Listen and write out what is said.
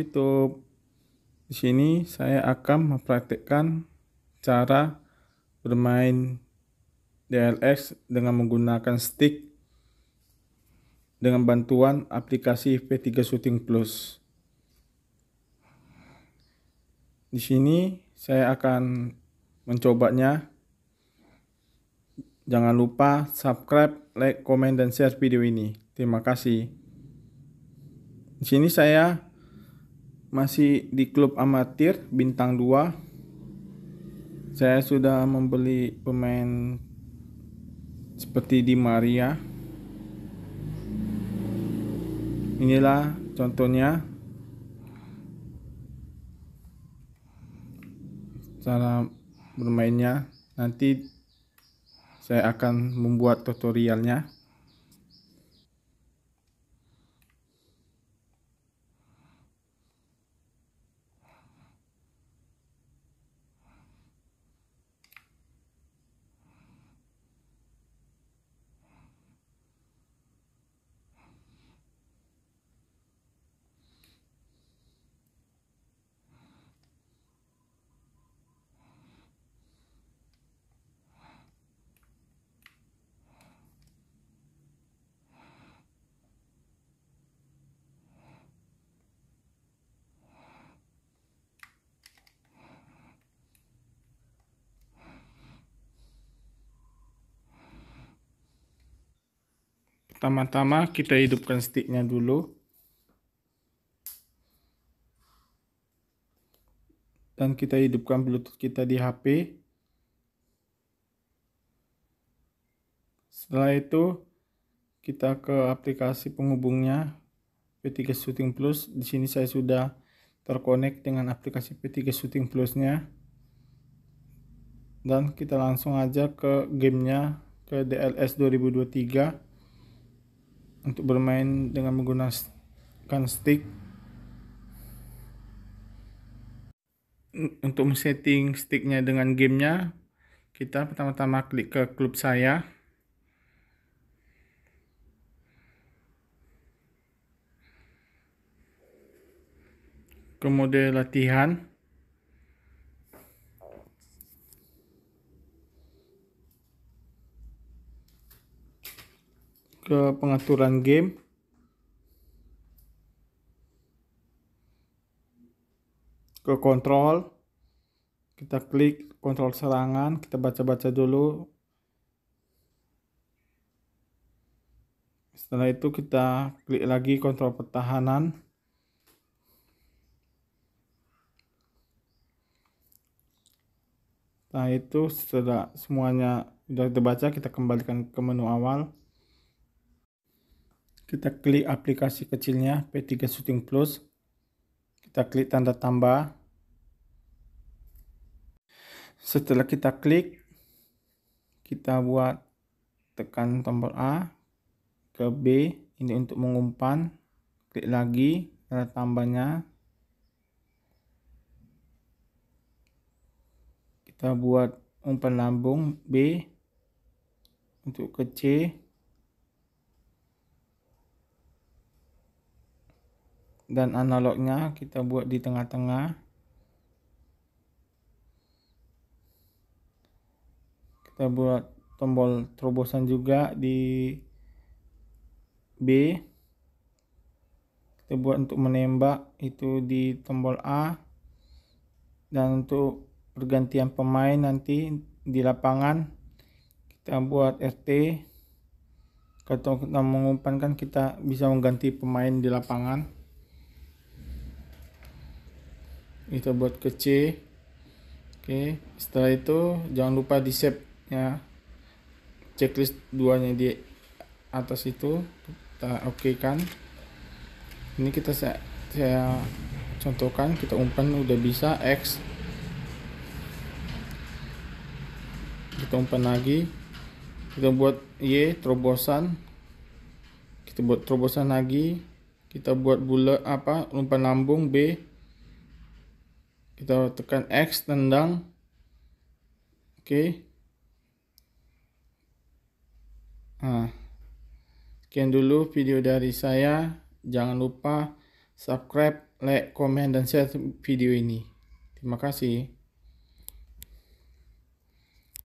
YouTube. Di sini saya akan mempraktikkan cara bermain DLX dengan menggunakan stick dengan bantuan aplikasi P3 Shooting Plus. Di sini saya akan mencobanya. Jangan lupa subscribe, like, komen, dan share video ini. Terima kasih. Di sini saya masih di klub amatir bintang 2 saya sudah membeli pemain seperti di Maria inilah contohnya cara bermainnya nanti saya akan membuat tutorialnya Pertama-tama kita hidupkan sticknya dulu. Dan kita hidupkan bluetooth kita di HP. Setelah itu kita ke aplikasi penghubungnya P3 Shooting Plus. Di sini saya sudah terkonek dengan aplikasi P3 Shooting Plus nya Dan kita langsung aja ke gamenya ke DLS 2023 untuk bermain dengan menggunakan stick untuk setting sticknya dengan gamenya kita pertama-tama klik ke klub saya kemudian latihan ke pengaturan game ke kontrol kita klik kontrol serangan kita baca-baca dulu setelah itu kita klik lagi kontrol pertahanan Nah itu setelah semuanya sudah dibaca kita kembalikan ke menu awal kita klik aplikasi kecilnya P3 Shooting Plus. Kita klik tanda tambah. Setelah kita klik, kita buat tekan tombol A ke B. Ini untuk mengumpan. Klik lagi tanda tambahnya. Kita buat umpan lambung B untuk ke C dan analognya kita buat di tengah-tengah kita buat tombol terobosan juga di B kita buat untuk menembak itu di tombol A dan untuk pergantian pemain nanti di lapangan kita buat RT kalau kita mengumpankan kita bisa mengganti pemain di lapangan kita buat ke C oke setelah itu jangan lupa di save ya checklist duanya di atas itu kita oke kan ini kita saya, saya contohkan kita umpan udah bisa X kita umpan lagi kita buat Y terobosan kita buat terobosan lagi kita buat bulat apa umpan lambung B kita tekan X tendang oke okay. nah sekian dulu video dari saya jangan lupa subscribe like komen dan share video ini terima kasih